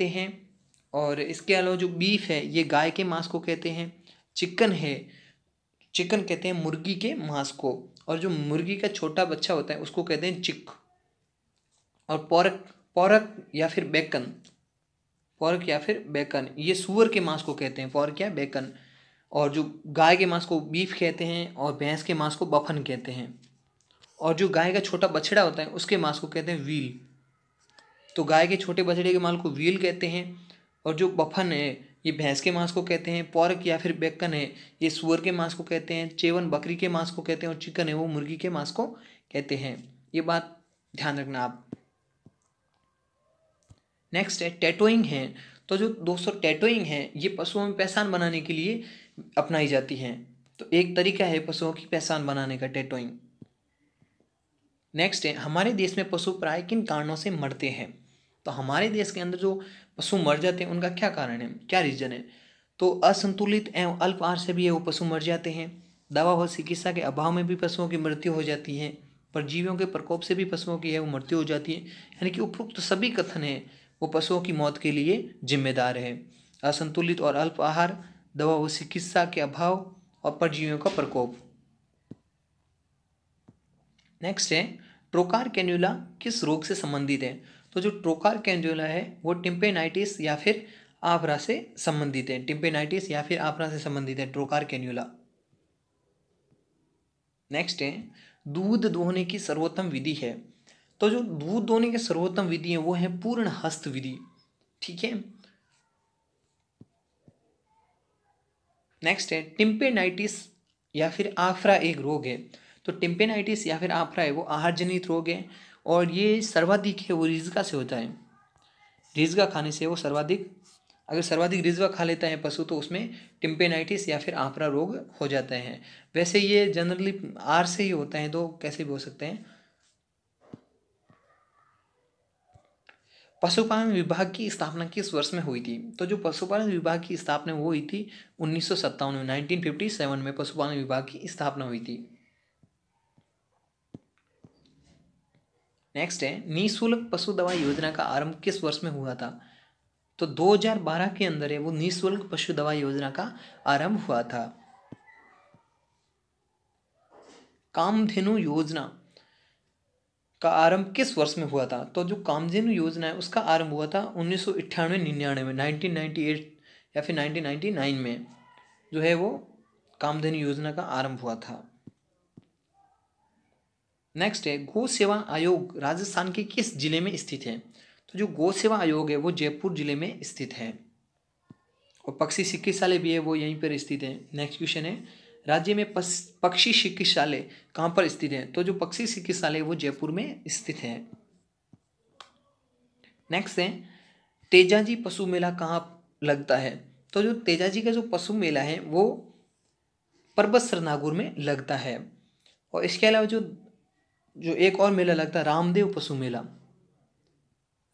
कहते हैं और इसके अलावा जो बीफ है ये गाय के मांस को कहते हैं चिकन है चिकन कहते हैं मुर्गी के मांस को और जो मुर्गी का छोटा बच्चा होता है उसको कहते हैं चिक और पोरक पोरक या फिर बैकन पोरक या फिर बैकन ये सुअर के मांस को कहते हैं पौरक या बैकन और जो गाय के मांस को बीफ कहते हैं और भैंस के मांस को बफन कहते हैं और जो गाय का छोटा बछड़ा होता है उसके मांस को कहते हैं व्हील तो गाय के छोटे बछड़े के माल को व्हील कहते हैं और जो बफन है ये भैंस के मांस को कहते हैं पॉर्क या फिर बेकन है ये सुअर के मांस को कहते हैं चेवन बकरी के मांस को कहते हैं और चिकन है वो मुर्गी के मांस को कहते हैं ये बात ध्यान रखना आप नेक्स्ट है टैटोइंग है तो जो दोस्तों टैटोइंग है ये पशुओं में पहचान बनाने के लिए अपनाई जाती है तो एक तरीका है पशुओं की पहचान बनाने का टैटोइंग नेक्स्ट है हमारे देश में पशु प्राय किन कारणों से मरते हैं तो हमारे देश के अंदर जो पशु मर जाते हैं उनका क्या कारण है क्या रीज़न है तो असंतुलित एवं अल्प आहार से भी वो पशु मर जाते हैं दवा व चिकित्सा के अभाव में भी पशुओं की मृत्यु हो जाती है परजीवियों के प्रकोप से भी पशुओं की है वो मृत्यु हो जाती है यानी कि उपरोक्त तो सभी कथन है वो पशुओं की मौत के लिए जिम्मेदार है असंतुलित और अल्प आहार दवा व चिकित्सा के अभाव और परजीवियों का प्रकोप नेक्स्ट है ट्रोकार कैन्यूला किस रोग से संबंधित है तो जो ट्रोकार कैन्यूला है वो टिम्पेनाइटिस या फिर आभरा से संबंधित है टिम्पेनाइटिस या फिर आभरा से संबंधित है ट्रोकार कैन्यूला नेक्स्ट है दूध दोहने की सर्वोत्तम विधि है तो जो दूध दोहने की सर्वोत्तम विधि है वो है पूर्ण हस्त विधि ठीक है नेक्स्ट है टिम्पेनाइटिस या फिर आफरा एक रोग है तो टिम्पेनाइटिस या फिर आफरा है वो आहार जनित रोग है और ये सर्वाधिक है वो रिजगा से होता है रिजगा खाने से वो सर्वाधिक अगर सर्वाधिक रिजवा खा लेता है पशु तो उसमें टिम्पेनाइटिस या फिर आफरा रोग हो जाता है वैसे ये जनरली आर से ही होता है तो कैसे भी हो सकते हैं पशुपालन विभाग की स्थापना किस वर्ष में हुई थी तो जो पशुपालन विभाग की स्थापना हुई थी उन्नीस सौ सत्तावन में नाइनटीन फिफ्टी सेवन में पशुपालन विभाग की स्थापना हुई थी नेक्स्ट है निःशुल्क पशु दवा योजना का आरंभ किस वर्ष में हुआ था तो 2012 के अंदर है वो निःशुल्क पशु दवा योजना का आरंभ हुआ था कामधेनु योजना का आरंभ किस वर्ष में हुआ था तो जो कामधेनु योजना है उसका आरंभ हुआ था उन्नीस सौ अट्ठानवे निन्यानवे में नाइनटीन नाइन्टी एट या फिर नाइनटीन नाइन्टी नाइन में जो है वो कामधेनु योजना का आरंभ हुआ था नेक्स्ट है गो सेवा आयोग राजस्थान के किस जिले में स्थित है तो जो गो सेवा आयोग है वो जयपुर जिले में स्थित है और पक्षी चिकित्सालय भी है वो यहीं पर स्थित है नेक्स्ट क्वेश्चन है राज्य में पक्षी चिकित्सालय कहाँ पर स्थित है तो जो पक्षी चिकित्सालय वो जयपुर में स्थित है नेक्स्ट है तेजाजी पशु मेला कहाँ लगता है तो जो तेजाजी का जो पशु मेला है वो पर्वत सरनागुर में लगता है और इसके अलावा जो जो एक और मेला लगता है रामदेव पशु मेला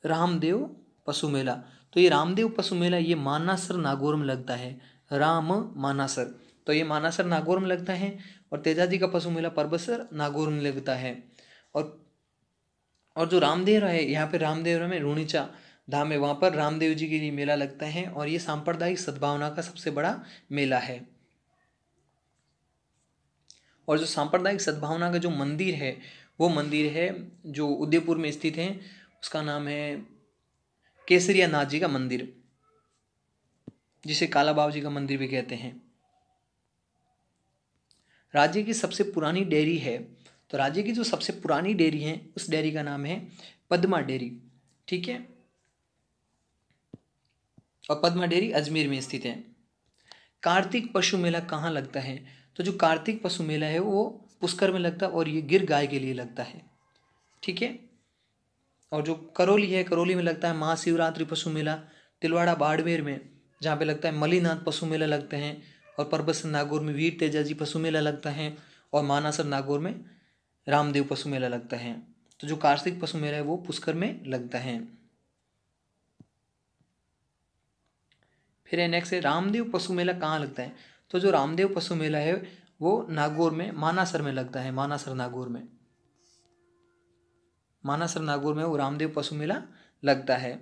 रामदेव पशु मेला तो ये रामदेव पशु मेला ये मानासर नागौर में लगता है राम मानासर तो ये मानासर नागौर में लगता है और तेजाजी का पशु मेला परबसर नागौर में लगता है और और जो रामदेव है यहाँ पर रामदेव में रूणीचा धाम है वहाँ पर रामदेव जी के लिए मेला लगता है और ये सांप्रदायिक सद्भावना का सबसे बड़ा मेला है और जो सांप्रदायिक सद्भावना का जो मंदिर है वो मंदिर है जो उदयपुर में स्थित है उसका नाम है केसरिया नाथ जी का मंदिर जिसे काला बाबू जी का मंदिर भी कहते हैं राज्य की सबसे पुरानी डेयरी है तो राज्य की जो सबसे पुरानी डेयरी है उस डेयरी का नाम है पद्मा डेयरी ठीक है और पद्मा डेयरी अजमेर में स्थित है कार्तिक पशु मेला कहाँ लगता है तो जो कार्तिक पशु मेला है वो पुष्कर में लगता है और ये गिर गाय के लिए लगता है ठीक है और जो करौली है करौली में लगता है महाशिवरात्रि पशु मेला तिलवाड़ा बाड़मेर में जहाँ पे लगता है मलीनाथ पशु मेला लगते हैं और परबसर नागौर में वीर तेजाजी पशु मेला लगता है और मानासर नागौर में रामदेव पशु मेला लगता है तो जो कार्तिक पशु मेला है वो पुष्कर में लगता है फिर नेक्स्ट है रामदेव पशु मेला कहाँ लगता है तो जो रामदेव पशु मेला है वो नागौर में मानासर में लगता है मानासर नागौर में मानासर नागौर में वो रामदेव पशु मेला लगता है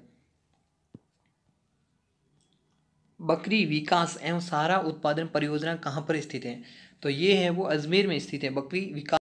बकरी विकास एवं सारा उत्पादन परियोजना कहाँ पर स्थित है तो ये है वो अजमेर में स्थित है बकरी विकास